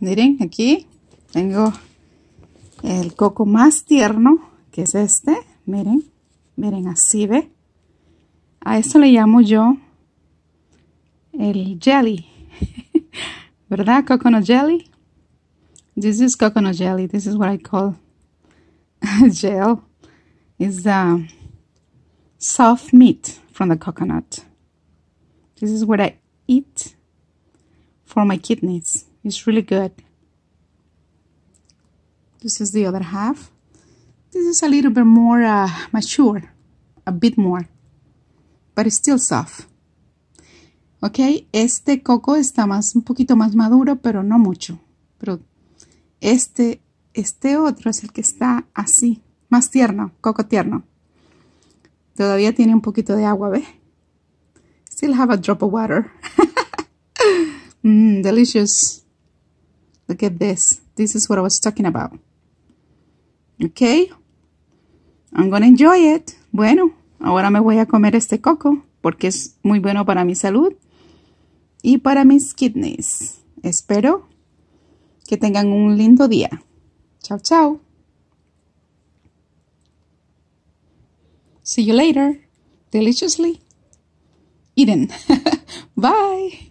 Miren, aquí tengo el coco más tierno, que es este. Miren, miren, así ve. A esto le llamo yo el jelly. ¿Verdad? Coconut jelly. This is coconut jelly. This is what I call gel. It's um, soft meat from the coconut. This is what I eat for my kidneys. It's really good. This is the other half. This is a little bit more uh, mature, a bit more, but it's still soft. Okay, este coco está más, un poquito más maduro, pero no mucho. Pero este, este otro es el que está así, más tierno, coco tierno. Todavía tiene un poquito de agua, ¿ve? Still have a drop of water. Mm, delicious look at this this is what I was talking about Okay. I'm gonna enjoy it bueno ahora me voy a comer este coco porque es muy bueno para mi salud y para mis kidneys espero que tengan un lindo día chao chao see you later deliciously eaten bye